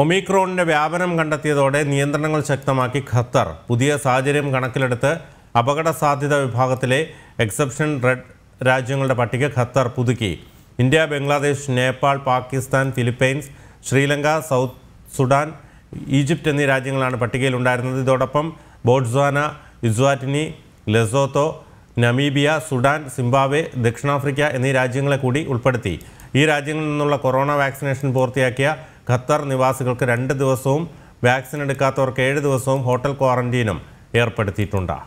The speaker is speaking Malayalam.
ഒമിക്രോണിൻ്റെ വ്യാപനം കണ്ടെത്തിയതോടെ നിയന്ത്രണങ്ങൾ ശക്തമാക്കി ഖത്തർ പുതിയ സാഹചര്യം കണക്കിലെടുത്ത് അപകട സാധ്യത വിഭാഗത്തിലെ എക്സെപ്ഷൻ റെഡ് രാജ്യങ്ങളുടെ പട്ടിക ഖത്തർ പുതുക്കി India Bangladesh Nepal Pakistan Philippines Sri Lanka South Sudan Egypt എന്നീ രാജ്യങ്ങളാണ് പട്ടികയിലുണ്ടായിരുന്നത് ഇതോടൊപ്പം Botswana Eswatini Lesotho Namibia Sudan Zimbabwe ദക്ഷിണാഫ്രിക്ക എന്നീ രാജ്യങ്ങളെ കൂടി ഉൾപ്പെടുത്തി ഈ രാജ്യങ്ങളിൽ നിന്നുള്ള കൊറോണ വാക്സിനേഷൻ പൂർത്തിയാക്കിയ ഖത്തർ നിവാസികൾക്ക് രണ്ട് ദിവസവും വാക്സിൻ എടുക്കാത്തവർക്ക് ഏഴ് ദിവസവും ഹോട്ടൽ ക്വാറന്റീനും ഏർപ്പെടുത്തിയിട്ടുണ്ട്